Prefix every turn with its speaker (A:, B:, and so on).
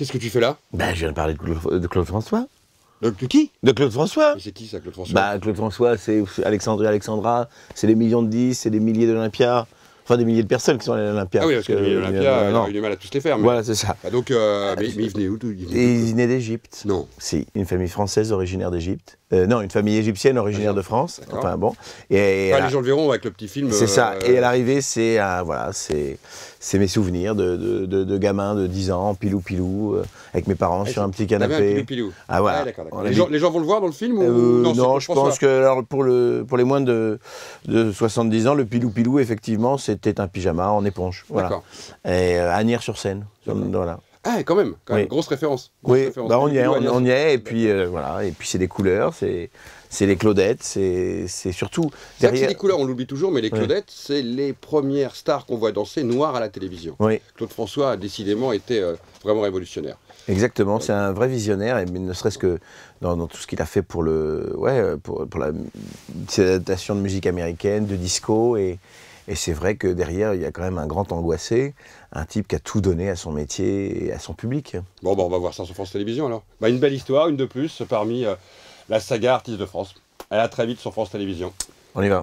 A: Qu'est-ce que tu fais là Ben, je viens de parler de Claude, François. De, qui De Claude François. C'est qui ça, Claude François bah, Claude François, c'est Alexandrie Alexandra, c'est des millions de 10, c'est des milliers d'Olympia, des milliers de personnes qui sont allées à l'Olympia. Ah oui, parce, que, l'Olympia, euh, eu du
B: mal à tous les faire. Voilà, c'est ça. Ah, donc, euh, ah, mais, ils venaient où Ils venaient d'Égypte. Non. Si, une famille
A: française originaire d'Égypte. Euh, non, une famille égyptienne originaire ah, de France. Enfin bon. Et, les gens le
B: verront avec le petit film. C'est ça. Euh, Et à
A: l'arrivée, c'est voilà, c'est c'est mes souvenirs de, de, de, gamin de 10 ans, pilou pilou, avec mes parents sur un petit canapé. Un pilou pilou. Ah voilà. Les, gens,
B: vont le voir dans le film Non, je pense, que
A: alors, pour, le, pour les moins de, de 70 ans, le pilou pilou, effectivement, c'est c'était un pyjama en éponge. Voilà. Et euh, sur scène. Voilà.
B: Ah, quand même, quand même. grosse référence. oui, bah, on, y est, on, y est, et puis euh,
A: voilà, et puis c'est des couleurs, c'est c'est les Claudettes, c'est surtout derrière. C'est des
B: couleurs, on l'oublie toujours, mais les Claudettes, c'est les premières stars qu'on voit danser noires à la télévision. Claude François a décidément été euh, vraiment révolutionnaire.
A: Exactement, c'est un vrai visionnaire, et ne serait-ce que dans, tout ce qu'il a fait pour le, ouais, pour, pour la, ses adaptations de musique américaine, de disco et et c'est vrai que derrière, il y a quand même un grand angoissé, un type qui a tout donné à son métier et à son public.
B: Bon, bah, on va voir ça sur France Télévisions alors. Bah, une belle histoire, une de plus parmi euh, la saga Artistes de France. Elle a très vite sur France Télévisions.
A: On y va.